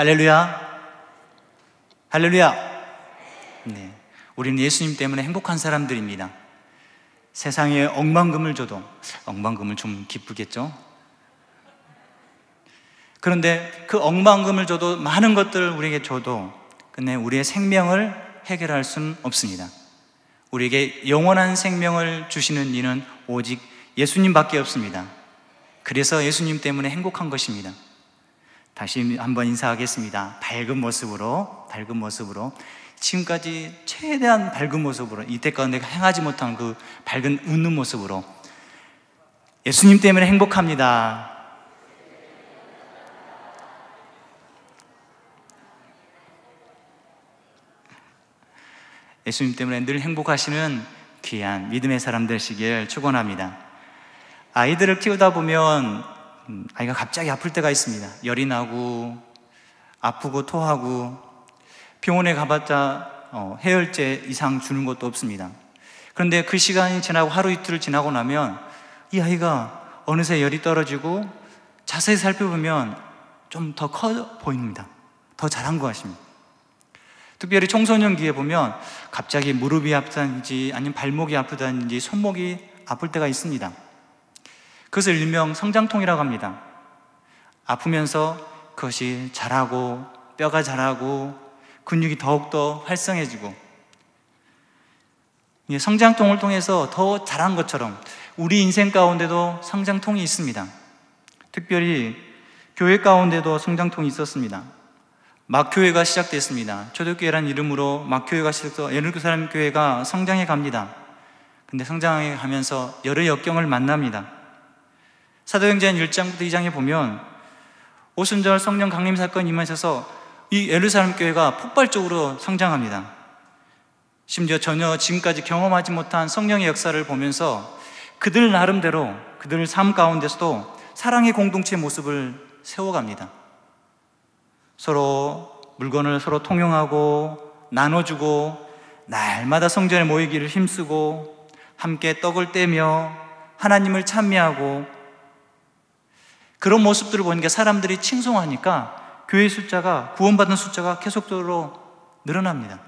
할렐루야. 할렐루야. 네. 우리는 예수님 때문에 행복한 사람들입니다. 세상에 억만금을 줘도 억만금을 좀 기쁘겠죠? 그런데 그 억만금을 줘도 많은 것들을 우리에게 줘도 근데 우리의 생명을 해결할 수 없습니다. 우리에게 영원한 생명을 주시는 이는 오직 예수님밖에 없습니다. 그래서 예수님 때문에 행복한 것입니다. 다시 한번 인사하겠습니다. 밝은 모습으로, 밝은 모습으로. 지금까지 최대한 밝은 모습으로, 이때까지 내가 행하지 못한 그 밝은 웃는 모습으로. 예수님 때문에 행복합니다. 예수님 때문에 늘 행복하시는 귀한 믿음의 사람 되시길 축원합니다. 아이들을 키우다 보면 음, 아이가 갑자기 아플 때가 있습니다. 열이 나고 아프고 토하고 병원에 가봤자 어, 해열제 이상 주는 것도 없습니다. 그런데 그 시간이 지나고 하루 이틀을 지나고 나면 이 아이가 어느새 열이 떨어지고 자세히 살펴보면 좀 더 커 보입니다. 더 자란 것 같습니다. 특별히 청소년기에 보면 갑자기 무릎이 아프다든지 아니면 발목이 아프다든지 손목이 아플 때가 있습니다. 그것을 일명 성장통이라고 합니다. 아프면서 그것이 자라고 뼈가 자라고 근육이 더욱더 활성해지고 성장통을 통해서 더 자란 것처럼 우리 인생 가운데도 성장통이 있습니다. 특별히 교회 가운데도 성장통이 있었습니다. 막교회가 시작됐습니다. 초대교회란 이름으로 막교회가 시작돼서 예루살렘 교회가 성장해 갑니다. 근데 성장해 가면서 여러 역경을 만납니다. 사도행전 1장부터 2장에 보면 오순절 성령 강림 사건 임하셔서 이 예루살렘 교회가 폭발적으로 성장합니다. 심지어 전혀 지금까지 경험하지 못한 성령의 역사를 보면서 그들 나름대로 그들 삶 가운데서도 사랑의 공동체 모습을 세워갑니다. 서로 물건을 서로 통용하고 나눠주고 날마다 성전에 모이기를 힘쓰고 함께 떡을 떼며 하나님을 찬미하고 그런 모습들을 보니까 사람들이 칭송하니까 교회 숫자가, 구원받은 숫자가 계속적으로 늘어납니다.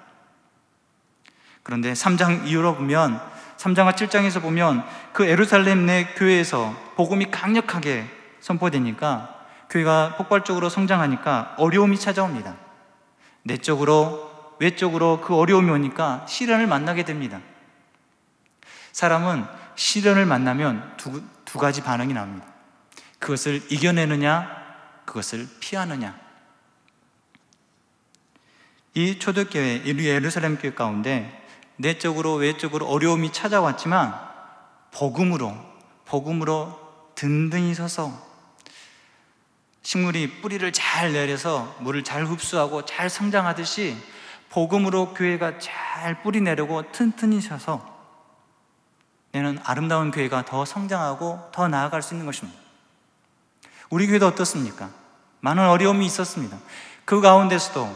그런데 3장 이후로 보면 3장과 7장에서 보면 그 에루살렘 내 교회에서 복음이 강력하게 선포되니까 교회가 폭발적으로 성장하니까 어려움이 찾아옵니다. 내적으로, 외적으로 그 어려움이 오니까 시련을 만나게 됩니다. 사람은 시련을 만나면 두, 두 가지 반응이 나옵니다. 그것을 이겨내느냐, 그것을 피하느냐. 이 초대교회, 예루살렘 교회 가운데 내적으로, 외적으로 어려움이 찾아왔지만, 복음으로, 복음으로 든든히 서서 식물이 뿌리를 잘 내려서 물을 잘 흡수하고 잘 성장하듯이 복음으로 교회가 잘 뿌리 내려고 튼튼히 서서 내는 아름다운 교회가 더 성장하고 더 나아갈 수 있는 것입니다. 우리 교회도 어떻습니까? 많은 어려움이 있었습니다. 그 가운데서도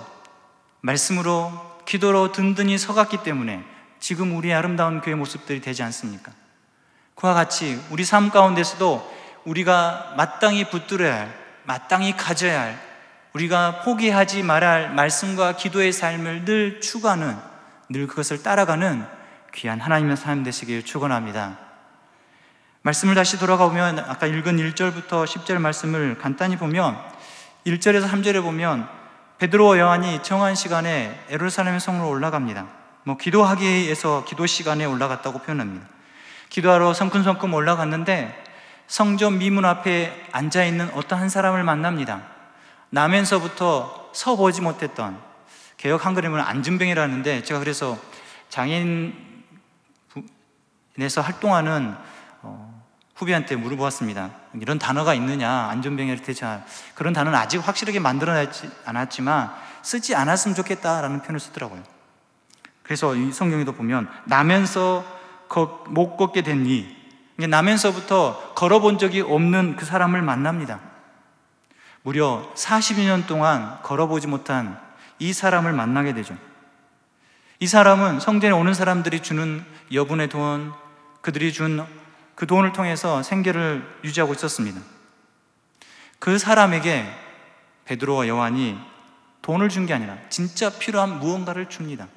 말씀으로 기도로 든든히 서갔기 때문에 지금 우리의 아름다운 교회 모습들이 되지 않습니까? 그와 같이 우리 삶 가운데서도 우리가 마땅히 붙들어야 할, 마땅히 가져야 할, 우리가 포기하지 말아야 할 말씀과 기도의 삶을 늘 추구하는, 늘 그것을 따라가는 귀한 하나님의 삶 되시길 축원합니다. 말씀을 다시 돌아가보면 아까 읽은 1절부터 10절 말씀을 간단히 보면 1절에서 3절에 보면 베드로와 요한이 청한 시간에 에루살렘 성으로 올라갑니다. 뭐 기도하기에서 기도 시간에 올라갔다고 표현합니다. 기도하러 성큼성큼 올라갔는데 성전 미문 앞에 앉아 있는 어떤 한 사람을 만납니다. 나면서부터 서보지 못했던 개혁 한그림은 안진병이라는데 제가 그래서 장인에서 활동하는 후배한테 물어보았습니다. 이런 단어가 있느냐, 안전병에 대처 그런 단어는 아직 확실하게 만들어내지 않았지만 쓰지 않았으면 좋겠다라는 표현을 쓰더라고요. 그래서 이 성경에도 보면 나면서 못 걷게 된 이, 나면서부터 걸어본 적이 없는 그 사람을 만납니다. 무려 40년 동안 걸어보지 못한 이 사람을 만나게 되죠. 이 사람은 성전에 오는 사람들이 주는 여분의 돈, 그들이 준그 돈을 통해서 생계를 유지하고 있었습니다. 그 사람에게 베드로와 여한이 돈을 준 게 아니라 진짜 필요한 무언가를 줍니다.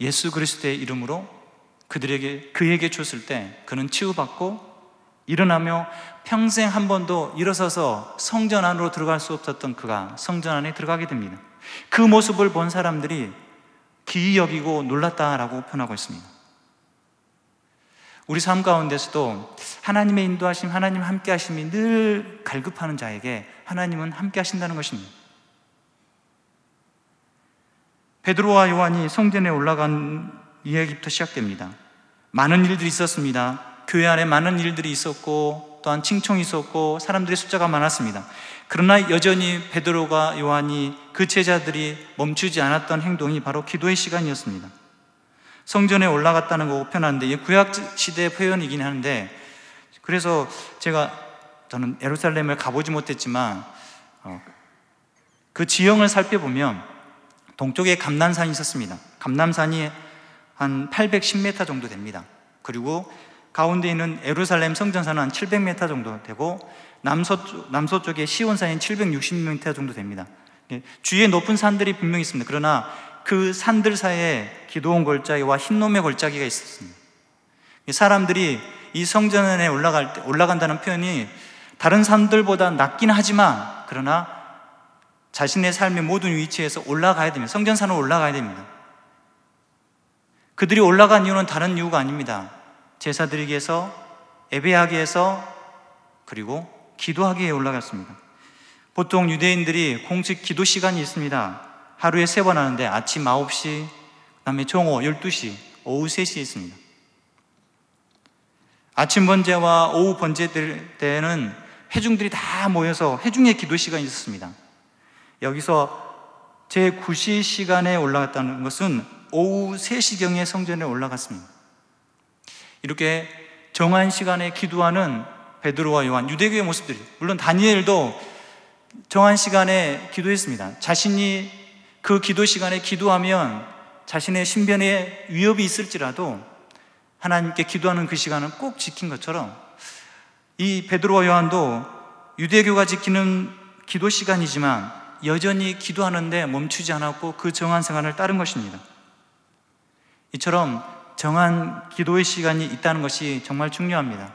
예수 그리스도의 이름으로 그들에게 그에게 줬을 때 그는 치유받고 일어나며 평생 한 번도 일어서서 성전 안으로 들어갈 수 없었던 그가 성전 안에 들어가게 됩니다. 그 모습을 본 사람들이 기이 여기고 놀랐다라고 표현하고 있습니다. 우리 삶 가운데서도 하나님의 인도하심, 하나님 함께 하심이 늘 갈급하는 자에게 하나님은 함께 하신다는 것입니다. 베드로와 요한이 성전에 올라간 이야기부터 시작됩니다. 많은 일들이 있었습니다. 교회 안에 많은 일들이 있었고 또한 칭총이 있었고 사람들의 숫자가 많았습니다. 그러나 여전히 베드로가 요한이 그 제자들이 멈추지 않았던 행동이 바로 기도의 시간이었습니다. 성전에 올라갔다는 거고 편한데 이게 구약 시대의 표현이긴 하는데 그래서 제가 저는 예루살렘을 가보지 못했지만 어, 그 지형을 살펴보면 동쪽에 감남산이 있었습니다. 감남산이 한 810m 정도 됩니다. 그리고 가운데 있는 예루살렘 성전산은 한 700m 정도 되고 남서쪽, 남서쪽에 시온산이 760m 정도 됩니다. 예, 주위에 높은 산들이 분명히 있습니다. 그러나 그 산들 사이에 기도원 골짜기와 흰놈의 골짜기가 있었습니다. 사람들이 이 성전에 올라갈 때, 올라간다는 표현이 다른 산들보다 낮긴 하지만 그러나 자신의 삶의 모든 위치에서 올라가야 됩니다. 성전산으 올라가야 됩니다. 그들이 올라간 이유는 다른 이유가 아닙니다. 제사드리기에서, 예배하기에서, 그리고 기도하기에 올라갔습니다. 보통 유대인들이 공식 기도 시간이 있습니다. 하루에 세 번 하는데 아침 9시, 그 다음에 정 12시, 오후 3시 있습니다. 아침 번제와 오후 번제 때는 회중들이 다 모여서 회중의 기도 시간이 있었습니다. 여기서 제 9시 시간에 올라갔다는 것은 오후 3시경에 성전에 올라갔습니다. 이렇게 정한 시간에 기도하는 베드로와 요한, 유대교의 모습들이 물론 다니엘도 정한 시간에 기도했습니다. 자신이 그 기도 시간에 기도하면 자신의 신변에 위협이 있을지라도 하나님께 기도하는 그 시간은 꼭 지킨 것처럼 이 베드로와 요한도 유대교가 지키는 기도 시간이지만 여전히 기도하는데 멈추지 않았고 그 정한 생활을 따른 것입니다. 이처럼 정한 기도의 시간이 있다는 것이 정말 중요합니다.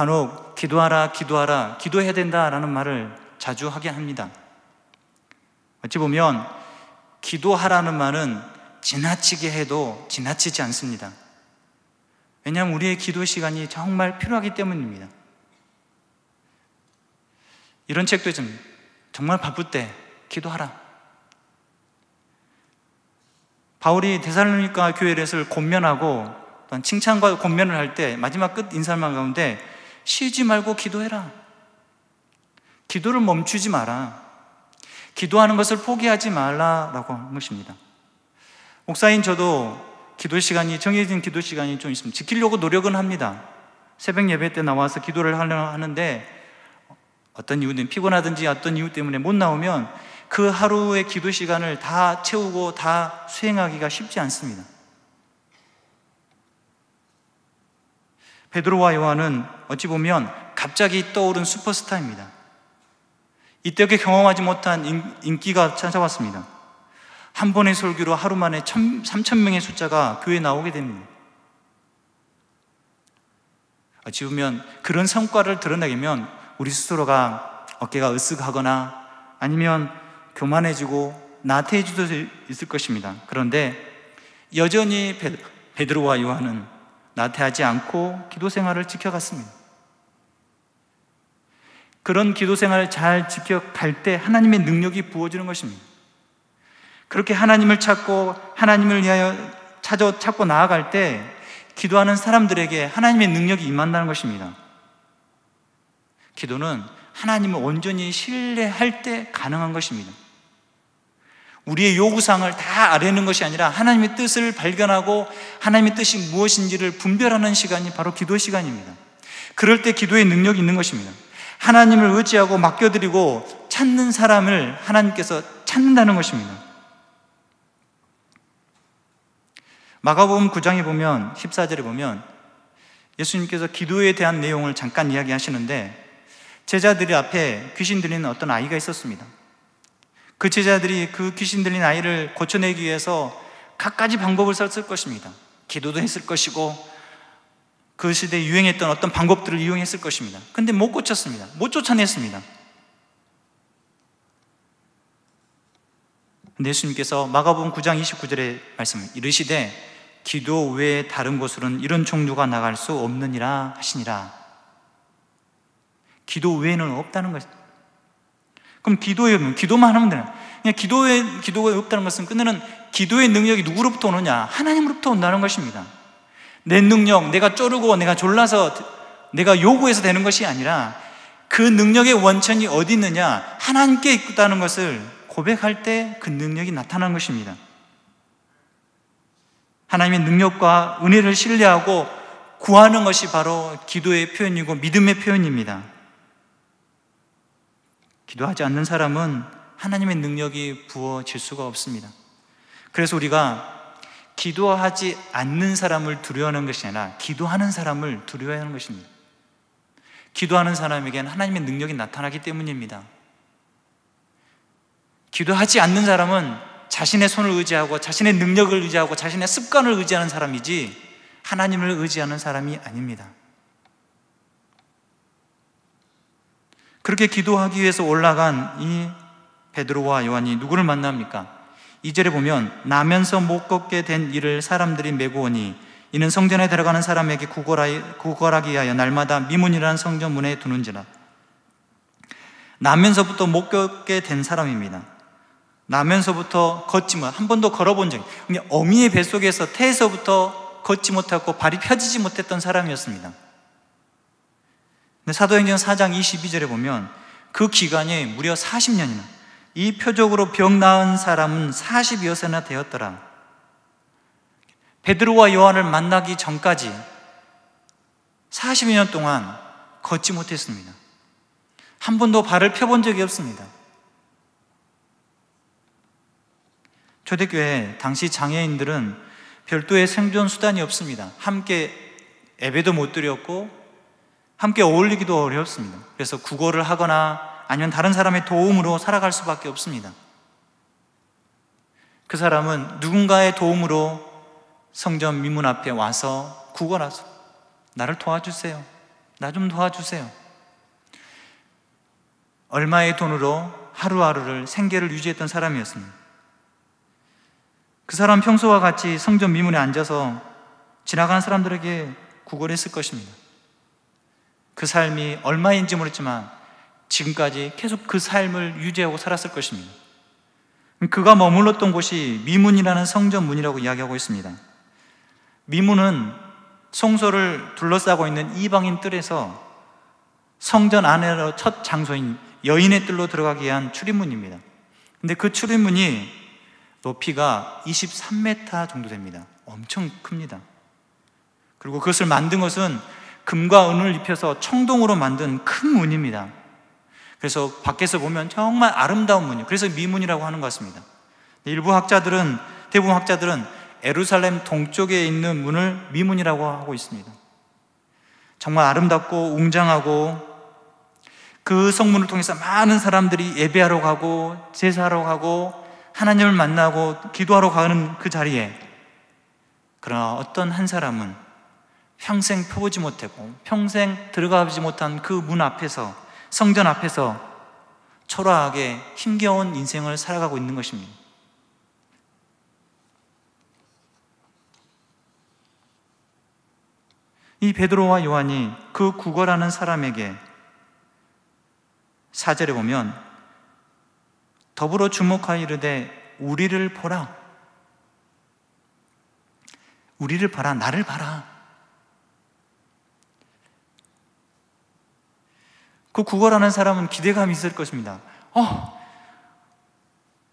간혹 기도하라, 기도하라, 기도해야 된다라는 말을 자주 하게 합니다. 어찌 보면 기도하라는 말은 지나치게 해도 지나치지 않습니다. 왜냐하면 우리의 기도 시간이 정말 필요하기 때문입니다. 이런 책도 좀 정말 바쁠 때 기도하라. 바울이 데살로니카 교회를 권면하고 또 칭찬과 권면을 할 때 마지막 끝 인사말 가운데 쉬지 말고 기도해라. 기도를 멈추지 마라. 기도하는 것을 포기하지 말라라고 한 것입니다. 목사인 저도 기도 시간이 정해진 기도 시간이 좀있으면 지키려고 노력은 합니다. 새벽 예배 때 나와서 기도를 하려 고 하는데 어떤 이유든 피곤하든지 어떤 이유 때문에 못 나오면 그 하루의 기도 시간을 다 채우고 다 수행하기가 쉽지 않습니다. 베드로와 요한은 어찌 보면 갑자기 떠오른 슈퍼스타입니다. 이때게 경험하지 못한 인기가 찾아왔습니다. 한 번의 설교로 하루 만에 3천명의 숫자가 교회에 나오게 됩니다. 지우면 그런 성과를 드러내면 우리 스스로가 어깨가 으쓱하거나 아니면 교만해지고 나태해질 도 있을 것입니다. 그런데 여전히 베드로와 요한은 나태하지 않고 기도 생활을 지켜갔습니다. 그런 기도 생활을 잘 지켜갈 때 하나님의 능력이 부어지는 것입니다. 그렇게 하나님을 찾고 하나님을 위하여 찾아 찾고 나아갈 때 기도하는 사람들에게 하나님의 능력이 임한다는 것입니다. 기도는 하나님을 온전히 신뢰할 때 가능한 것입니다. 우리의 요구사항을 다 아뢰는 것이 아니라 하나님의 뜻을 발견하고 하나님의 뜻이 무엇인지를 분별하는 시간이 바로 기도 시간입니다. 그럴 때 기도의 능력이 있는 것입니다. 하나님을 의지하고 맡겨드리고 찾는 사람을 하나님께서 찾는다는 것입니다. 마가복음 9장에 보면 14절에 보면 예수님께서 기도에 대한 내용을 잠깐 이야기하시는데 제자들이 앞에 귀신 들리는 어떤 아이가 있었습니다. 그 제자들이 그 귀신 들린 아이를 고쳐내기 위해서 각가지 방법을 썼을 것입니다. 기도도 했을 것이고 그 시대에 유행했던 어떤 방법들을 이용했을 것입니다. 근데 못 고쳤습니다. 못 쫓아냈습니다. 근데 예수님께서 마가복음 9장 29절의 말씀을 이르시되 기도 외에 다른 곳으로는 이런 종류가 나갈 수 없느니라 하시니라. 기도 외에는 없다는 것입니다. 그럼 기도해 보면 기도만 하면 되는 그냥 기도에 기도가 없다는 것은 끝내는 기도의 능력이 누구로부터 오느냐? 하나님으로부터 온다는 것입니다. 내 능력, 내가 쪼르고 내가 졸라서 내가 요구해서 되는 것이 아니라 그 능력의 원천이 어디 있느냐? 하나님께 있다는 것을 고백할 때 그 능력이 나타나 것입니다. 하나님의 능력과 은혜를 신뢰하고 구하는 것이 바로 기도의 표현이고 믿음의 표현입니다. 기도하지 않는 사람은 하나님의 능력이 부어질 수가 없습니다. 그래서 우리가 기도하지 않는 사람을 두려워하는 것이 아니라 기도하는 사람을 두려워하는 것입니다. 기도하는 사람에게는 하나님의 능력이 나타나기 때문입니다. 기도하지 않는 사람은 자신의 손을 의지하고 자신의 능력을 의지하고 자신의 습관을 의지하는 사람이지 하나님을 의지하는 사람이 아닙니다. 그렇게 기도하기 위해서 올라간 이 베드로와 요한이 누구를 만납니까? 이절에 보면 나면서 못 걷게 된 이를 사람들이 메고 오니 이는 성전에 들어가는 사람에게 구걸하기 위 하여 날마다 미문이라는 성전 문에 두는지라 나면서부터 못 걷게 된 사람입니다. 나면서부터 걷지만 한 번도 걸어본 적이 그냥 어미의 뱃속에서 태에서부터 걷지 못하고 발이 펴지지 못했던 사람이었습니다. 근데 사도행전 4장 22절에 보면 그 기간이 무려 40년이나 이 표적으로 병 나은 사람은 40여 세나 되었더라. 베드로와 요한을 만나기 전까지 40년 동안 걷지 못했습니다. 한 번도 발을 펴본 적이 없습니다. 초대교회 당시 장애인들은 별도의 생존 수단이 없습니다. 함께 에베도못 드렸고 함께 어울리기도 어렵습니다. 그래서 구걸을 하거나 아니면 다른 사람의 도움으로 살아갈 수밖에 없습니다. 그 사람은 누군가의 도움으로 성전 미문 앞에 와서 구걸하서 나를 도와주세요. 나 좀 도와주세요. 얼마의 돈으로 하루하루를 생계를 유지했던 사람이었습니다. 그 사람 평소와 같이 성전 미문에 앉아서 지나가는 사람들에게 구걸했을 것입니다. 그 삶이 얼마인지 모르지만 지금까지 계속 그 삶을 유지하고 살았을 것입니다. 그가 머물렀던 곳이 미문이라는 성전 문이라고 이야기하고 있습니다. 미문은 송소를 둘러싸고 있는 이방인 뜰에서 성전 안으로 첫 장소인 여인의 뜰로 들어가기 위한 출입문입니다. 근데 그 출입문이 높이가 23m 정도 됩니다. 엄청 큽니다. 그리고 그것을 만든 것은 금과 은을 입혀서 청동으로 만든 큰 문입니다. 그래서 밖에서 보면 정말 아름다운 문이에요. 그래서 미문이라고 하는 것 같습니다. 일부 학자들은, 대부분 학자들은 에루살렘 동쪽에 있는 문을 미문이라고 하고 있습니다. 정말 아름답고 웅장하고 그 성문을 통해서 많은 사람들이 예배하러 가고 제사하러 가고 하나님을 만나고 기도하러 가는 그 자리에 그러나 어떤 한 사람은 평생 펴보지 못하고 평생 들어가지 못한 그 문 앞에서 성전 앞에서 초라하게 힘겨운 인생을 살아가고 있는 것입니다. 이 베드로와 요한이 그 구걸하는 사람에게 사절에 보면 더불어 주목하여 이르되 우리를 보라 우리를 봐라 나를 봐라 그 구걸하는 사람은 기대감이 있을 것입니다. 어,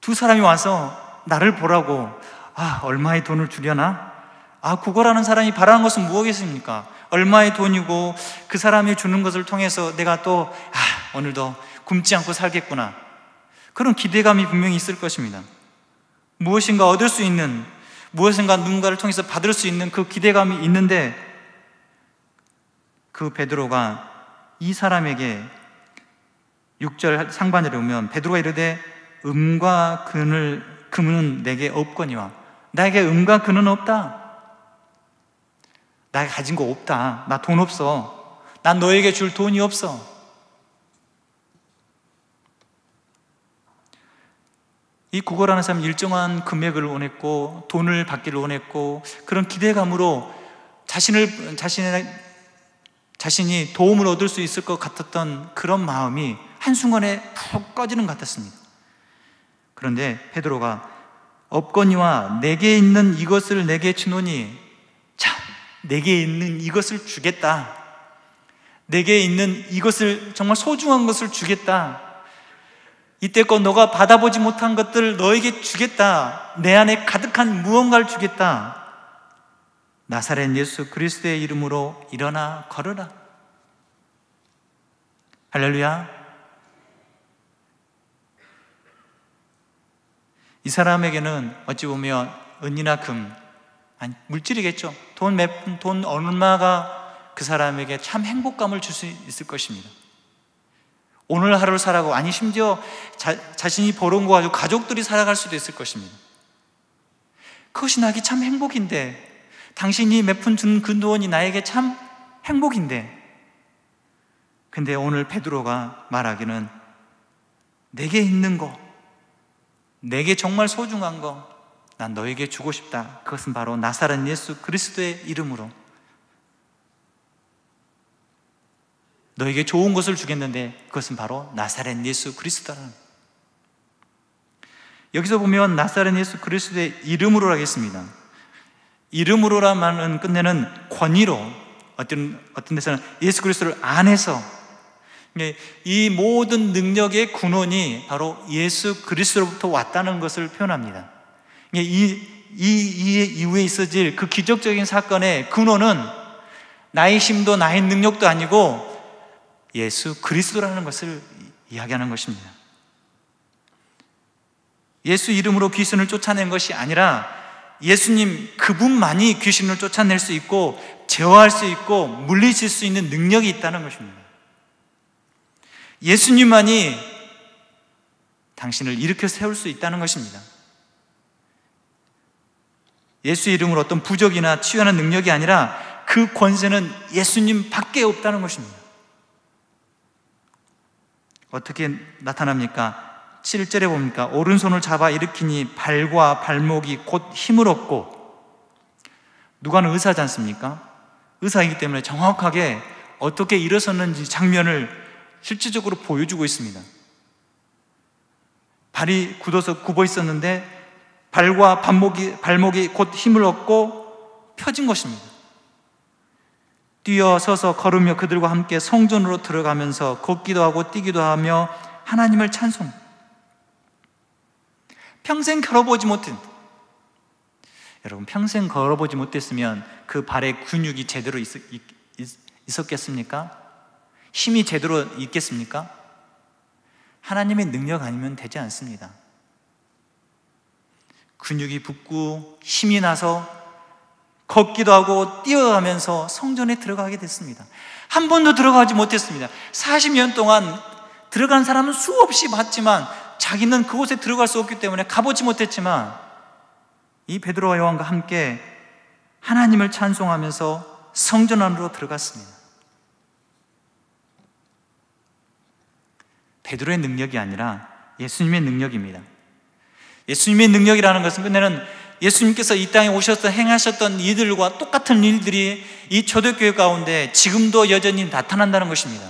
두 사람이 와서 나를 보라고, 아, 얼마의 돈을 주려나? 아, 구걸하는 사람이 바라는 것은 무엇이겠습니까? 얼마의 돈이고 그 사람이 주는 것을 통해서 내가 또, 아, 오늘도 굶지 않고 살겠구나. 그런 기대감이 분명히 있을 것입니다. 무엇인가 얻을 수 있는, 무엇인가 누군가를 통해서 받을 수 있는 그 기대감이 있는데 그 베드로가 이 사람에게 6절 상반절에 오면 베드로가 이르되 음과 근을 금은 내게 없거니와 나에게 음과 근은 없다. 나에게 가진 거 없다. 나 돈 없어. 난 너에게 줄 돈이 없어. 이 구걸하는 사람 일정한 금액을 원했고 돈을 받기를 원했고 그런 기대감으로 자신을 자신의 자신이 도움을 얻을 수 있을 것 같았던 그런 마음이 한순간에 푹 꺼지는 것 같았습니다. 그런데 페드로가 업거니와 내게 있는 이것을 내게 주노니 자 내게 있는 이것을 주겠다. 내게 있는 이것을 정말 소중한 것을 주겠다. 이때껏 너가 받아보지 못한 것들을 너에게 주겠다. 내 안에 가득한 무언가를 주겠다. 나사렛 예수 그리스도의 이름으로 일어나 걸으라. 할렐루야. 이 사람에게는 어찌 보면 은이나 금, 아니, 물질이겠죠. 돈몇돈 얼마가 그 사람에게 참 행복감을 줄 수 있을 것입니다. 오늘 하루를 살아가고, 아니, 심지어 자, 신이 벌어온 거 가지고 가족들이 살아갈 수도 있을 것입니다. 그것이 나기 참 행복인데, 당신이 몇 푼 준그원이 나에게 참 행복인데. 근데 오늘 페드로가 말하기는 내게 있는 거, 내게 정말 소중한 거, 난 너에게 주고 싶다. 그것은 바로 나사렛 예수 그리스도의 이름으로. 너에게 좋은 것을 주겠는데 그것은 바로 나사렛 예수 그리스도라는. 여기서 보면 나사렛 예수 그리스도의 이름으로 하겠습니다. 이름으로라만은 끝내는 권위로 어떤 어떤 데서는 예수 그리스도를 안에서 이 모든 능력의 근원이 바로 예수 그리스도로부터 왔다는 것을 표현합니다. 이, 이, 이 이후에 있어질 그 기적적인 사건의 근원은 나의 힘도 나의 능력도 아니고 예수 그리스도라는 것을 이야기하는 것입니다. 예수 이름으로 귀신을 쫓아낸 것이 아니라 예수님 그분만이 귀신을 쫓아낼 수 있고 제어할 수 있고 물리칠 수 있는 능력이 있다는 것입니다. 예수님만이 당신을 일으켜 세울 수 있다는 것입니다. 예수 이름으로 어떤 부적이나 치유하는 능력이 아니라 그 권세는 예수님 밖에 없다는 것입니다. 어떻게 나타납니까? 7절에 봅니까 오른손을 잡아 일으키니 발과 발목이 곧 힘을 얻고 누가는 의사지 않습니까? 의사이기 때문에 정확하게 어떻게 일어섰는지 장면을 실질적으로 보여주고 있습니다. 발이 굳어서 굽어 있었는데 발과 발목이, 발목이 곧 힘을 얻고 펴진 것입니다. 뛰어서서 걸으며 그들과 함께 성전으로 들어가면서 걷기도 하고 뛰기도 하며 하나님을 찬송. 평생 걸어보지 못한 여러분 평생 걸어보지 못했으면 그 발의 근육이 제대로 있, 있, 있었겠습니까? 힘이 제대로 있겠습니까? 하나님의 능력 아니면 되지 않습니다. 근육이 붓고 힘이 나서 걷기도 하고 뛰어가면서 성전에 들어가게 됐습니다. 한 번도 들어가지 못했습니다. 40년 동안 들어간 사람은 수없이 봤지만 자기는 그곳에 들어갈 수 없기 때문에 가보지 못했지만 이 베드로와 요한과 함께 하나님을 찬송하면서 성전 안으로 들어갔습니다. 베드로의 능력이 아니라 예수님의 능력입니다. 예수님의 능력이라는 것은 끝내는 예수님께서 이 땅에 오셔서 행하셨던 이들과 똑같은 일들이 이 초대교회 가운데 지금도 여전히 나타난다는 것입니다.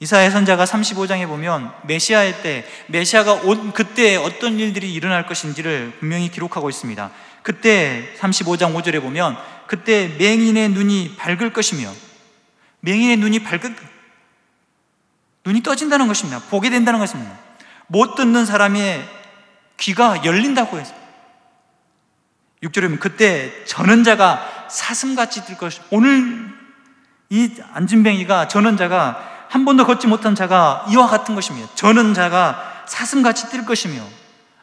이사야 선자가 35장에 보면 메시아의 때, 메시아가 온 그때 어떤 일들이 일어날 것인지를 분명히 기록하고 있습니다. 그때 35장 5절에 보면 그때 맹인의 눈이 밝을 것이며 맹인의 눈이 밝은 눈이 떠진다는 것입니다. 보게 된다는 것입니다. 못 듣는 사람의 귀가 열린다고 해서 6절에 보면 그때 저는 자가 사슴같이 들 것이 오늘 이 안진뱅이가 저는 자가 한 번도 걷지 못한 자가 이와 같은 것이며 저는 자가 사슴같이 뛸 것이며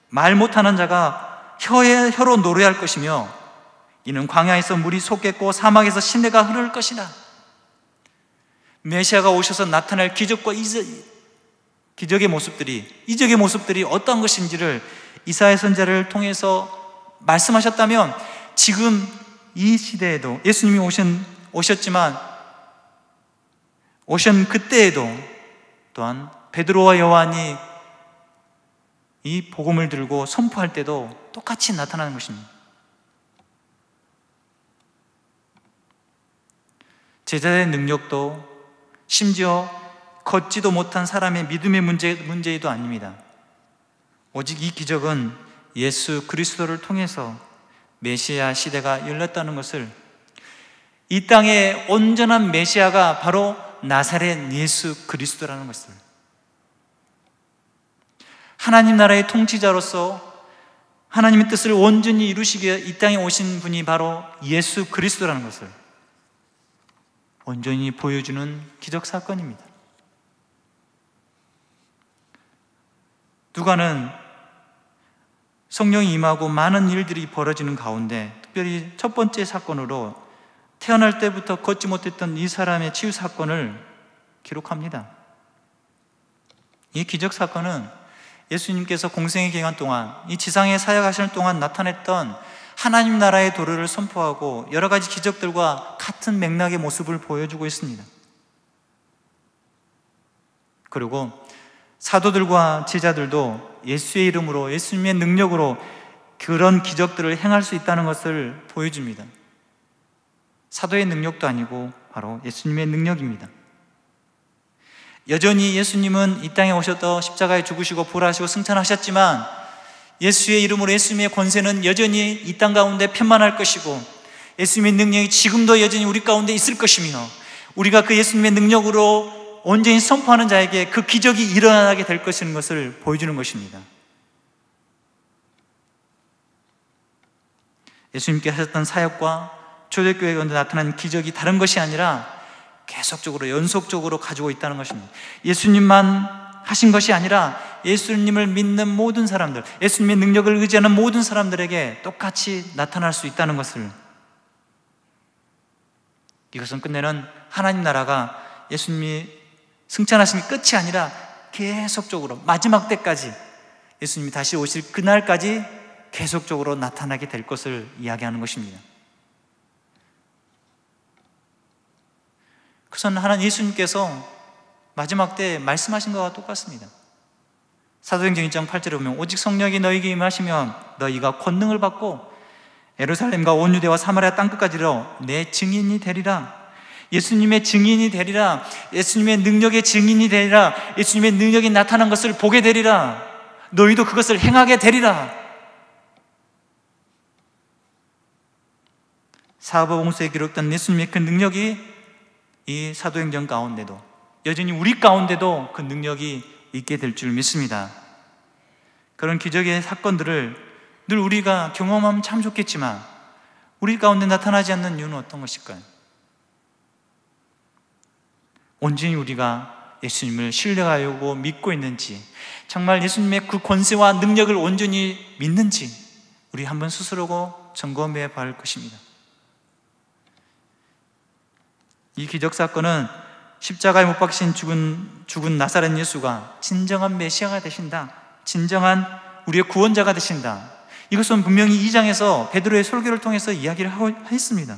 말 못하는 자가 혀에 혀로 노래할 것이며 이는 광야에서 물이 솟겠고 사막에서 시내가 흐를 것이다. 메시아가 오셔서 나타날 기적과 이적, 기적의 모습들이 이적의 모습들이 어떠 것인지를 이사의 선자를 통해서 말씀하셨다면 지금 이 시대에도 예수님이 오신 오셨지만 오션 그때에도 또한 베드로와 여호한이 이 복음을 들고 선포할 때도 똑같이 나타나는 것입니다. 제자의 능력도 심지어 걷지도 못한 사람의 믿음의 문제, 문제도 아닙니다. 오직 이 기적은 예수 그리스도를 통해서 메시아 시대가 열렸다는 것을 이 땅의 온전한 메시아가 바로 나사렛 예수 그리스도라는 것을 하나님 나라의 통치자로서 하나님의 뜻을 온전히 이루시기에 이 땅에 오신 분이 바로 예수 그리스도라는 것을 온전히 보여주는 기적 사건입니다. 누가는 성령이 임하고 많은 일들이 벌어지는 가운데 특별히 첫 번째 사건으로 태어날 때부터 걷지 못했던 이 사람의 치유 사건을 기록합니다. 이 기적 사건은 예수님께서 공생의 기간 동안 이 지상에 사역하시는 동안 나타냈던 하나님 나라의 도를 선포하고 여러 가지 기적들과 같은 맥락의 모습을 보여주고 있습니다. 그리고 사도들과 제자들도 예수의 이름으로 예수님의 능력으로 그런 기적들을 행할 수 있다는 것을 보여줍니다. 사도의 능력도 아니고 바로 예수님의 능력입니다. 여전히 예수님은 이 땅에 오셔서 십자가에 죽으시고 부활하시고 승천하셨지만 예수의 이름으로 예수님의 권세는 여전히 이 땅 가운데 편만할 것이고 예수님의 능력이 지금도 여전히 우리 가운데 있을 것이며 우리가 그 예수님의 능력으로 온전히 선포하는 자에게 그 기적이 일어나게 될 것인 것을 보여주는 것입니다. 예수님께 하셨던 사역과 초대교회 가운데 나타난 기적이 다른 것이 아니라 계속적으로 연속적으로 가지고 있다는 것입니다. 예수님만 하신 것이 아니라 예수님을 믿는 모든 사람들, 예수님의 능력을 의지하는 모든 사람들에게 똑같이 나타날 수 있다는 것을 이것은 끝내는 하나님 나라가 예수님이 승천하심이 끝이 아니라 계속적으로 마지막 때까지 예수님이 다시 오실 그날까지 계속적으로 나타나게 될 것을 이야기하는 것입니다. 그것은 하나님 예수님께서 마지막 때 말씀하신 것과 똑같습니다. 사도행전 1장 8절에 보면 오직 성령이 너희에게 임하시면 너희가 권능을 받고 에루살렘과 온 유대와 사마리아 땅끝까지 이내 증인이 되리라. 예수님의 증인이 되리라. 예수님의 능력의 증인이 되리라. 예수님의 능력이 나타난 것을 보게 되리라. 너희도 그것을 행하게 되리라. 사바봉수에 기록된 예수님의 그 능력이 이 사도행전 가운데도 여전히 우리 가운데도 그 능력이 있게 될 줄 믿습니다. 그런 기적의 사건들을 늘 우리가 경험하면 참 좋겠지만 우리 가운데 나타나지 않는 이유는 어떤 것일까요? 온전히 우리가 예수님을 신뢰하고 믿고 있는지 정말 예수님의 그 권세와 능력을 온전히 믿는지 우리 한번 스스로고 점검해 봐야 할 것입니다. 이 기적 사건은 십자가에 못 박신 죽은 죽은 나사렛 예수가 진정한 메시아가 되신다. 진정한 우리의 구원자가 되신다. 이것은 분명히 이장에서 베드로의 설교를 통해서 이야기를 하고 했습니다.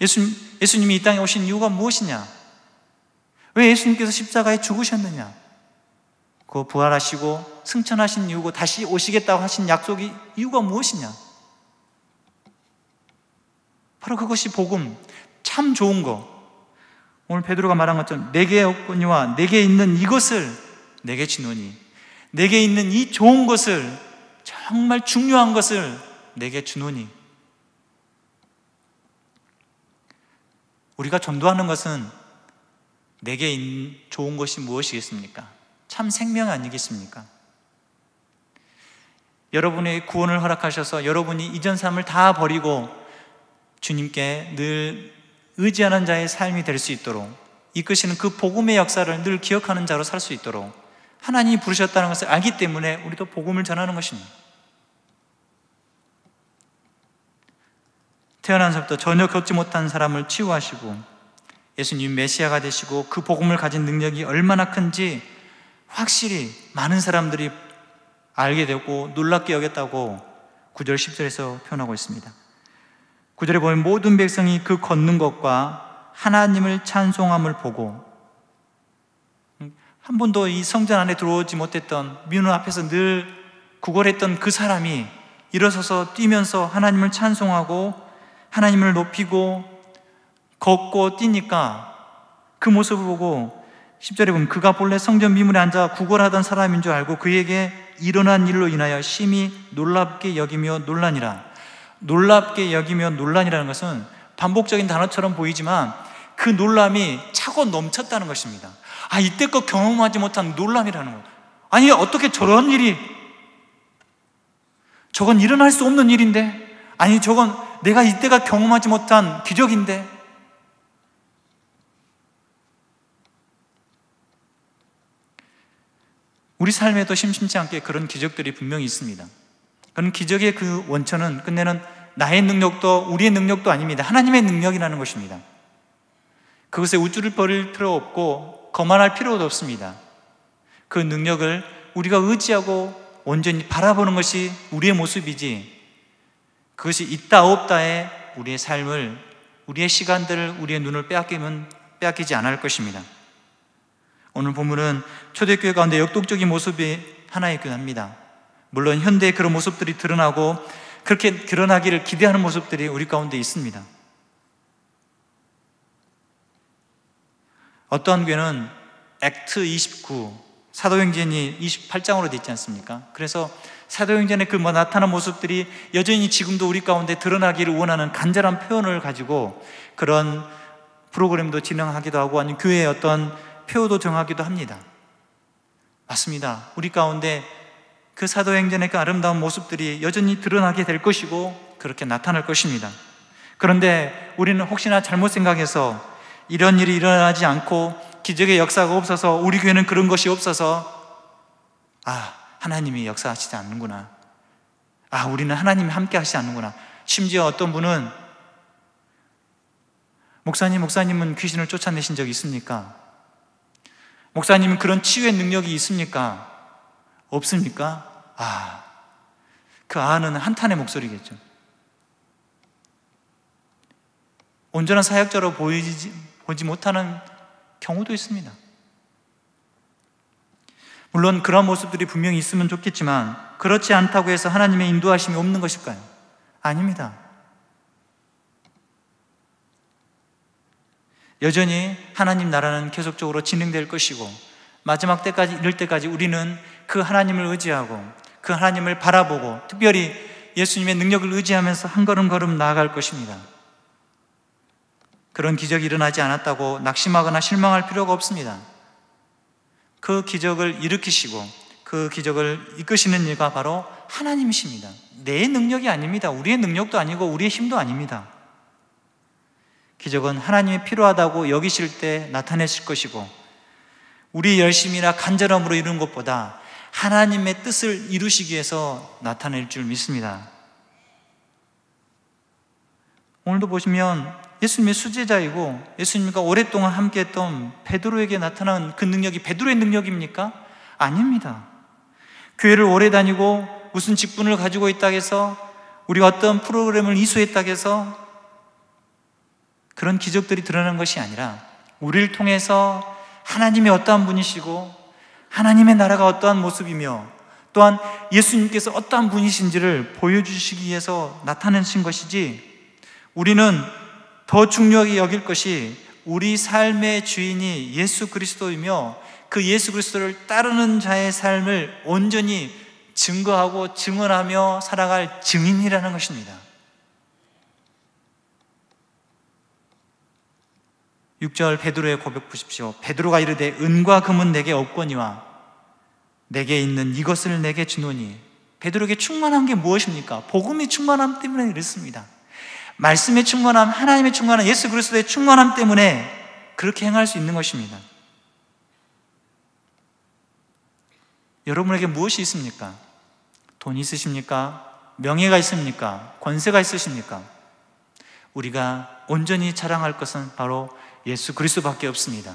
예수님, 예수님이 이 땅에 오신 이유가 무엇이냐? 왜 예수님께서 십자가에 죽으셨느냐? 그 부활하시고 승천하신 이유고 다시 오시겠다고 하신 약속이 이유가 무엇이냐? 바로 그것이 복음, 참 좋은 거, 오늘 베드로가 말한 것처럼 내게 없거니와 내게 있는 이것을 내게 주노니 내게 있는 이 좋은 것을 정말 중요한 것을 내게 주노니 우리가 전도하는 것은 내게 있는 좋은 것이 무엇이겠습니까? 참 생명 아니겠습니까? 여러분의 구원을 허락하셔서 여러분이 이전 삶을 다 버리고 주님께 늘 의지하는 자의 삶이 될 수 있도록 이끄시는 그 복음의 역사를 늘 기억하는 자로 살 수 있도록 하나님이 부르셨다는 것을 알기 때문에 우리도 복음을 전하는 것입니다. 태어난 서부터 전혀 겪지 못한 사람을 치유하시고 예수님 메시아가 되시고 그 복음을 가진 능력이 얼마나 큰지 확실히 많은 사람들이 알게 되고 놀랍게 여겼다고 9절 10절에서 표현하고 있습니다. 구절에 보면 모든 백성이 그 걷는 것과 하나님을 찬송함을 보고 음, 한 번도 이 성전 안에 들어오지 못했던 민우 앞에서 늘 구걸했던 그 사람이 일어서서 뛰면서 하나님을 찬송하고 하나님을 높이고 걷고 뛰니까 그 모습을 보고 10절에 보면 그가 본래 성전 미문에 앉아 구걸하던 사람인 줄 알고 그에게 일어난 일로 인하여 심히 놀랍게 여기며 놀라니라. 놀랍게 여기면 논란이라는 것은 반복적인 단어처럼 보이지만 그 놀람이 차고 넘쳤다는 것입니다. 아, 이때껏 경험하지 못한 놀람이라는 것. 아니, 어떻게 저런 일이, 저건 일어날 수 없는 일인데, 아니, 저건 내가 이때가 경험하지 못한 기적인데, 우리 삶에도 심심치 않게 그런 기적들이 분명히 있습니다. 그런 기적의 그 원천은 끝내는 나의 능력도 우리의 능력도 아닙니다. 하나님의 능력이라는 것입니다. 그것에 우쭐을 버릴 필요 없고 거만할 필요도 없습니다. 그 능력을 우리가 의지하고 온전히 바라보는 것이 우리의 모습이지 그것이 있다 없다에 우리의 삶을 우리의 시간들을 우리의 눈을 빼앗기면 빼앗기지 않을 것입니다. 오늘 본문은 초대교회 가운데 역동적인 모습이 하나 있긴 합니다. 물론 현대의 그런 모습들이 드러나고 그렇게 드러나기를 기대하는 모습들이 우리 가운데 있습니다. 어떠한 교회는 액트 29, 사도행전이 28장으로 되어 있지 않습니까? 그래서 사도행전의 그 뭐 나타난 모습들이 여전히 지금도 우리 가운데 드러나기를 원하는 간절한 표현을 가지고 그런 프로그램도 진행하기도 하고 아니면 교회의 어떤 표도 정하기도 합니다. 맞습니다. 우리 가운데 그 사도행전의 그 아름다운 모습들이 여전히 드러나게 될 것이고 그렇게 나타날 것입니다. 그런데 우리는 혹시나 잘못 생각해서 이런 일이 일어나지 않고 기적의 역사가 없어서 우리 교회는 그런 것이 없어서 아, 하나님이 역사하시지 않는구나. 아, 우리는 하나님이 함께 하시지 않는구나. 심지어 어떤 분은 목사님, 목사님은 귀신을 쫓아내신 적이 있습니까? 목사님은 그런 치유의 능력이 있습니까? 없습니까? 아, 그 아는 한탄의 목소리겠죠. 온전한 사역자로 보이지, 보지 못하는 경우도 있습니다. 물론 그런 모습들이 분명히 있으면 좋겠지만, 그렇지 않다고 해서 하나님의 인도하심이 없는 것일까요? 아닙니다. 여전히 하나님 나라는 계속적으로 진행될 것이고, 마지막 때까지, 이럴 때까지 우리는 그 하나님을 의지하고 그 하나님을 바라보고 특별히 예수님의 능력을 의지하면서 한 걸음 걸음 나아갈 것입니다. 그런 기적이 일어나지 않았다고 낙심하거나 실망할 필요가 없습니다. 그 기적을 일으키시고 그 기적을 이끄시는 이가 바로 하나님이십니다. 내 능력이 아닙니다. 우리의 능력도 아니고 우리의 힘도 아닙니다. 기적은 하나님이 필요하다고 여기실 때 나타내실 것이고 우리 열심이나 간절함으로 이룬 것보다 하나님의 뜻을 이루시기 위해서 나타낼 줄 믿습니다. 오늘도 보시면 예수님의 수제자이고 예수님과 오랫동안 함께했던 베드로에게 나타난 그 능력이 베드로의 능력입니까? 아닙니다. 교회를 오래 다니고 무슨 직분을 가지고 있다 해서 우리 어떤 프로그램을 이수했다 해서 그런 기적들이 드러난 것이 아니라 우리를 통해서 하나님이 어떠한 분이시고 하나님의 나라가 어떠한 모습이며 또한 예수님께서 어떠한 분이신지를 보여주시기 위해서 나타내신 것이지 우리는 더 중요하게 여길 것이 우리 삶의 주인이 예수 그리스도이며 그 예수 그리스도를 따르는 자의 삶을 온전히 증거하고 증언하며 살아갈 증인이라는 것입니다. 6절 베드로의 고백 보십시오. 베드로가 이르되 은과 금은 내게 없거니와 내게 있는 이것을 내게 주노니 베드로에게 충만한 게 무엇입니까? 복음이 충만함 때문에 그렇습니다. 말씀의 충만함, 하나님의 충만함, 예수 그리스도의 충만함 때문에 그렇게 행할 수 있는 것입니다. 여러분에게 무엇이 있습니까? 돈 있으십니까? 명예가 있습니까? 권세가 있으십니까? 우리가 온전히 자랑할 것은 바로 예수 그리스도밖에 없습니다.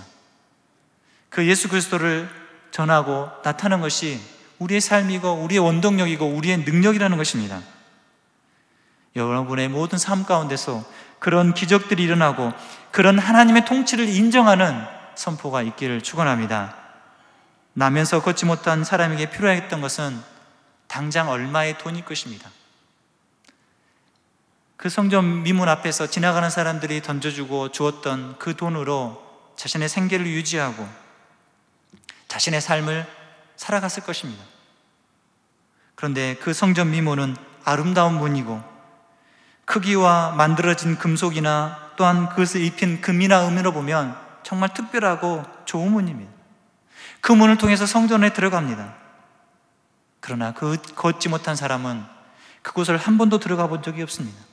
그 예수 그리스도를 전하고 나타난 것이 우리의 삶이고 우리의 원동력이고 우리의 능력이라는 것입니다. 여러분의 모든 삶 가운데서 그런 기적들이 일어나고 그런 하나님의 통치를 인정하는 선포가 있기를 축원합니다. 나면서 걷지 못한 사람에게 필요했던 것은 당장 얼마의 돈일 것입니다. 그 성전 미문 앞에서 지나가는 사람들이 던져주고 주었던 그 돈으로 자신의 생계를 유지하고 자신의 삶을 살아갔을 것입니다. 그런데 그 성전 미문은 아름다운 문이고 크기와 만들어진 금속이나 또한 그것을 입힌 금이나 음으로 보면 정말 특별하고 좋은 문입니다. 그 문을 통해서 성전에 들어갑니다. 그러나 그 걷지 못한 사람은 그곳을 한 번도 들어가 본 적이 없습니다.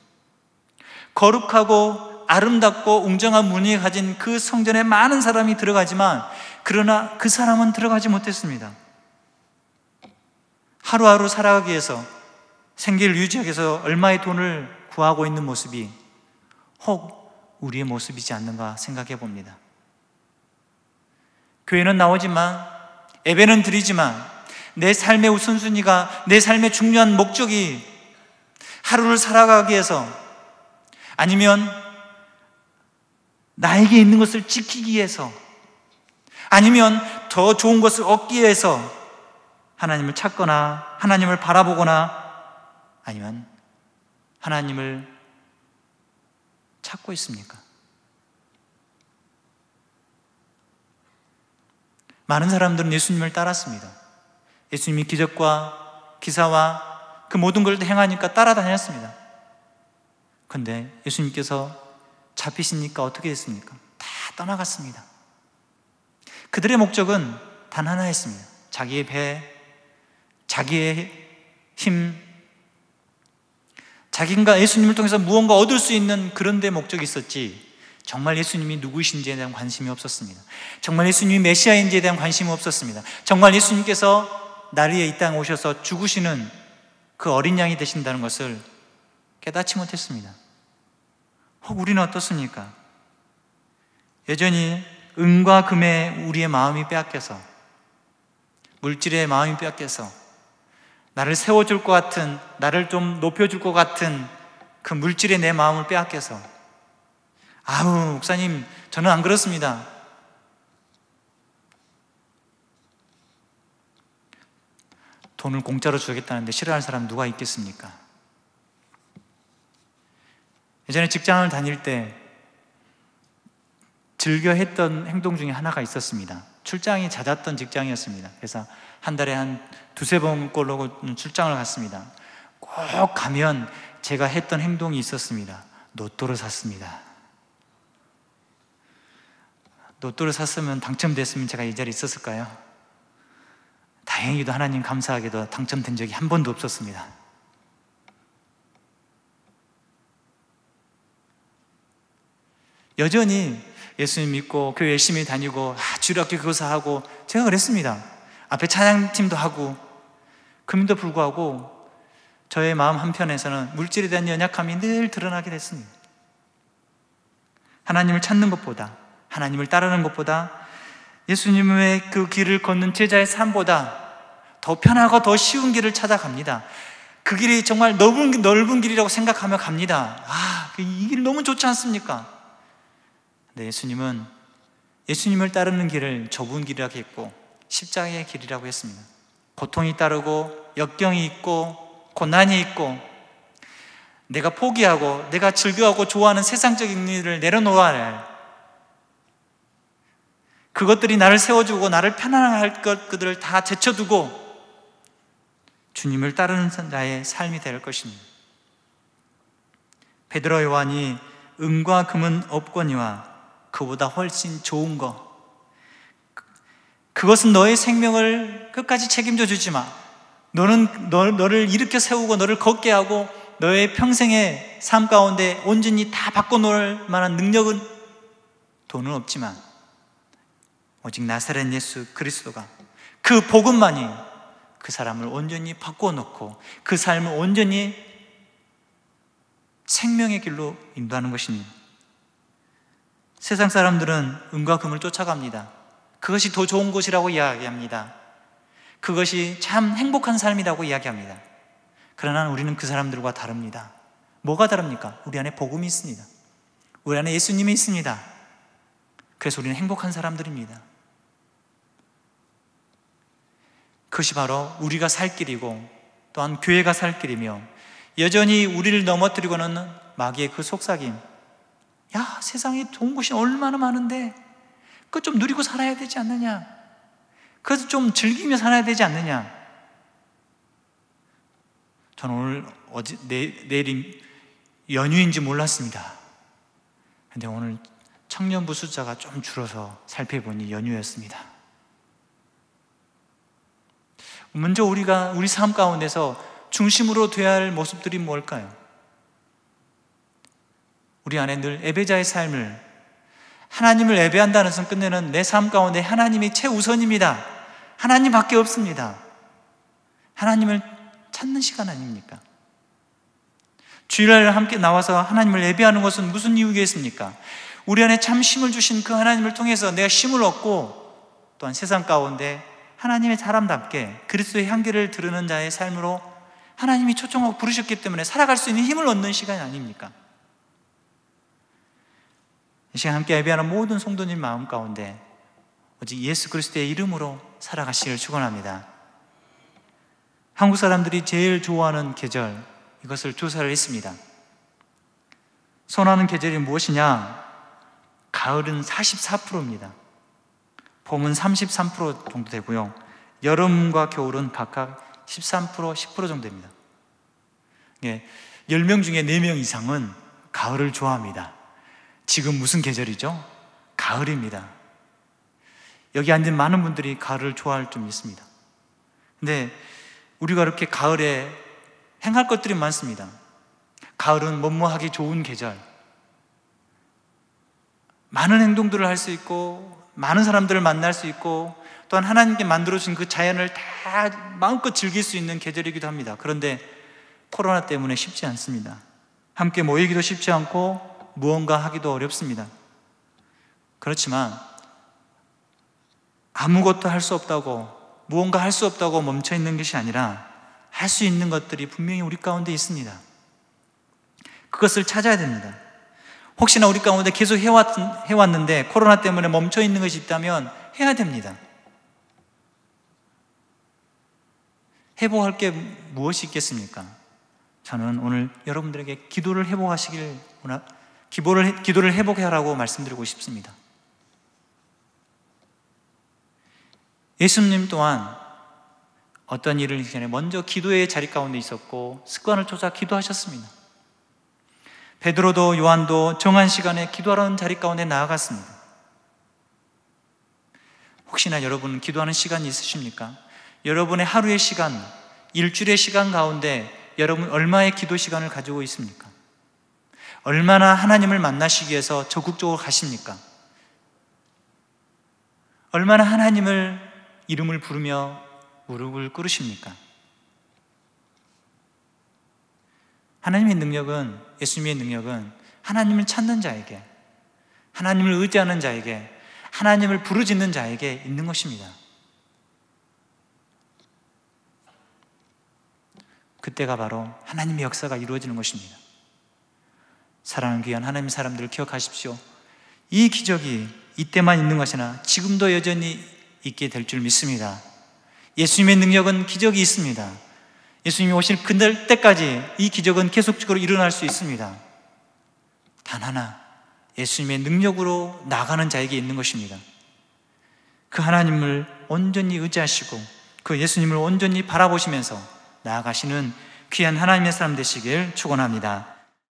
거룩하고 아름답고 웅장한 문이 가진 그 성전에 많은 사람이 들어가지만 그러나 그 사람은 들어가지 못했습니다. 하루하루 살아가기 위해서 생계를 유지하기 위해서 얼마의 돈을 구하고 있는 모습이 혹 우리의 모습이지 않는가 생각해 봅니다. 교회는 나오지만 예배는 드리지만 내 삶의 우선순위가 내 삶의 중요한 목적이 하루를 살아가기 위해서 아니면 나에게 있는 것을 지키기 위해서 아니면 더 좋은 것을 얻기 위해서 하나님을 찾거나 하나님을 바라보거나 아니면 하나님을 찾고 있습니까? 많은 사람들은 예수님을 따랐습니다. 예수님이 기적과 기사와 그 모든 걸 행하니까 따라다녔습니다. 근데 예수님께서 잡히십니까 어떻게 됐습니까? 다 떠나갔습니다. 그들의 목적은 단 하나였습니다. 자기의 배, 자기의 힘, 자기가 예수님을 통해서 무언가 얻을 수 있는 그런 데 목적이 있었지 정말 예수님이 누구이신지에 대한 관심이 없었습니다. 정말 예수님이 메시아인지에 대한 관심이 없었습니다. 정말 예수님께서 나리에 이땅 오셔서 죽으시는 그 어린 양이 되신다는 것을 깨닫지 못했습니다. 우리는 어떻습니까? 여전히 은과 금에 우리의 마음이 빼앗겨서 물질의 마음이 빼앗겨서 나를 세워줄 것 같은 나를 좀 높여줄 것 같은 그 물질의 내 마음을 빼앗겨서 아우 목사님 저는 안 그렇습니다. 돈을 공짜로 주겠다는데 싫어하는 사람 누가 있겠습니까? 예전에 직장을 다닐 때 즐겨 했던 행동 중에 하나가 있었습니다. 출장이 잦았던 직장이었습니다. 그래서 한 달에 한 두세 번꼴로 출장을 갔습니다. 꼭 가면 제가 했던 행동이 있었습니다. 로또를 샀습니다. 로또를 샀으면 당첨됐으면 제가 이 자리에 있었을까요? 다행히도 하나님 감사하게도 당첨된 적이 한 번도 없었습니다. 여전히 예수님 믿고 교회 그 열심히 다니고 아, 주일학교 교사하고 제가 그랬습니다. 앞에 찬양팀도 하고 금도 불구하고 저의 마음 한편에서는 물질에 대한 연약함이 늘 드러나게 됐습니다. 하나님을 찾는 것보다 하나님을 따르는 것보다 예수님의 그 길을 걷는 제자의 삶보다 더 편하고 더 쉬운 길을 찾아갑니다. 그 길이 정말 넓은, 넓은 길이라고 생각하며 갑니다. 아, 이 길 너무 좋지 않습니까? 근 네, 예수님은 예수님을 따르는 길을 좁은 길이라고 했고 십자가의 길이라고 했습니다. 고통이 따르고 역경이 있고 고난이 있고 내가 포기하고 내가 즐겨하고 좋아하는 세상적인 일을 내려놓아야 해. 그것들이 나를 세워주고 나를 편안할 것들을 다 제쳐두고 주님을 따르는 나의 삶이 될 것입니다. 베드로 요한이 은과 금은 없거니와 그보다 훨씬 좋은 것. 그것은 너의 생명을 끝까지 책임져 주지만, 너는 너, 너를 일으켜 세우고 너를 걷게 하고 너의 평생의 삶 가운데 온전히 다 바꿔놓을 만한 능력은 돈은 없지만 오직 나사렛 예수 그리스도가 그 복음만이 그 사람을 온전히 바꿔놓고 그 삶을 온전히 생명의 길로 인도하는 것입니다. 세상 사람들은 은과 금을 쫓아갑니다. 그것이 더 좋은 곳이라고 이야기합니다. 그것이 참 행복한 삶이라고 이야기합니다. 그러나 우리는 그 사람들과 다릅니다. 뭐가 다릅니까? 우리 안에 복음이 있습니다. 우리 안에 예수님이 있습니다. 그래서 우리는 행복한 사람들입니다. 그것이 바로 우리가 살 길이고 또한 교회가 살 길이며 여전히 우리를 넘어뜨리고는 마귀의 그 속삭임, 야, 세상에 좋은 곳이 얼마나 많은데, 그거 좀 누리고 살아야 되지 않느냐? 그것서좀 즐기며 살아야 되지 않느냐? 저는 오늘, 어제, 내, 내일 연휴인지 몰랐습니다. 근데 오늘 청년부 숫자가 좀 줄어서 살펴보니 연휴였습니다. 먼저 우리가, 우리 삶 가운데서 중심으로 돼야 할 모습들이 뭘까요? 우리 안에 늘 예배자의 삶을 하나님을 예배한다는 것은 끝내는 내 삶 가운데 하나님이 최우선입니다. 하나님밖에 없습니다. 하나님을 찾는 시간 아닙니까? 주일날 함께 나와서 하나님을 예배하는 것은 무슨 이유겠습니까? 우리 안에 참 힘을 주신 그 하나님을 통해서 내가 힘을 얻고 또한 세상 가운데 하나님의 사람답게 그리스도의 향기를 들으는 자의 삶으로 하나님이 초청하고 부르셨기 때문에 살아갈 수 있는 힘을 얻는 시간이 아닙니까? 이 시간 함께 예배하는 모든 성도님 마음 가운데 오직 예수 그리스도의 이름으로 살아가시길 축원합니다. 한국 사람들이 제일 좋아하는 계절 이것을 조사를 했습니다. 선호하는 계절이 무엇이냐? 가을은 44%입니다. 봄은 33% 정도 되고요. 여름과 겨울은 각각 13%, 10% 정도 됩니다. 예, 10명 중에 4명 이상은 가을을 좋아합니다. 지금 무슨 계절이죠? 가을입니다. 여기 앉은 많은 분들이 가을을 좋아할 줄 믿습니다. 근데 우리가 이렇게 가을에 행할 것들이 많습니다. 가을은 뭐뭐 하기 좋은 계절. 많은 행동들을 할 수 있고, 많은 사람들을 만날 수 있고, 또한 하나님께 만들어진그 자연을 다 마음껏 즐길 수 있는 계절이기도 합니다. 그런데 코로나 때문에 쉽지 않습니다. 함께 모이기도 쉽지 않고, 무언가 하기도 어렵습니다. 그렇지만 아무것도 할 수 없다고 무언가 할 수 없다고 멈춰 있는 것이 아니라 할 수 있는 것들이 분명히 우리 가운데 있습니다. 그것을 찾아야 됩니다. 혹시나 우리 가운데 계속 해왔, 해왔는데 코로나 때문에 멈춰 있는 것이 있다면 해야 됩니다. 회복할 게 무엇이 있겠습니까? 저는 오늘 여러분들에게 기도를 회복하시길 기도를, 기도를 회복해 하라고 말씀드리고 싶습니다. 예수님 또한 어떤 일을 전에 먼저 기도의 자리 가운데 있었고 습관을 쫓아 기도하셨습니다. 베드로도 요한도 정한 시간에 기도하라는 자리 가운데 나아갔습니다. 혹시나 여러분은 기도하는 시간이 있으십니까? 여러분의 하루의 시간, 일주일의 시간 가운데 여러분 얼마의 기도 시간을 가지고 있습니까? 얼마나 하나님을 만나시기 위해서 적극적으로 가십니까? 얼마나 하나님을 이름을 부르며 무릎을 꿇으십니까? 하나님의 능력은, 예수님의 능력은 하나님을 찾는 자에게, 하나님을 의지하는 자에게, 하나님을 부르짖는 자에게 있는 것입니다. 그때가 바로 하나님의 역사가 이루어지는 것입니다. 사랑하는 귀한 하나님의 사람들을 기억하십시오. 이 기적이 이때만 있는 것이나 지금도 여전히 있게 될 줄 믿습니다. 예수님의 능력은 기적이 있습니다. 예수님이 오실 그날 때까지 이 기적은 계속적으로 일어날 수 있습니다. 단 하나, 예수님의 능력으로 나가는 자에게 있는 것입니다. 그 하나님을 온전히 의지하시고 그 예수님을 온전히 바라보시면서 나아가시는 귀한 하나님의 사람 되시길 축원합니다.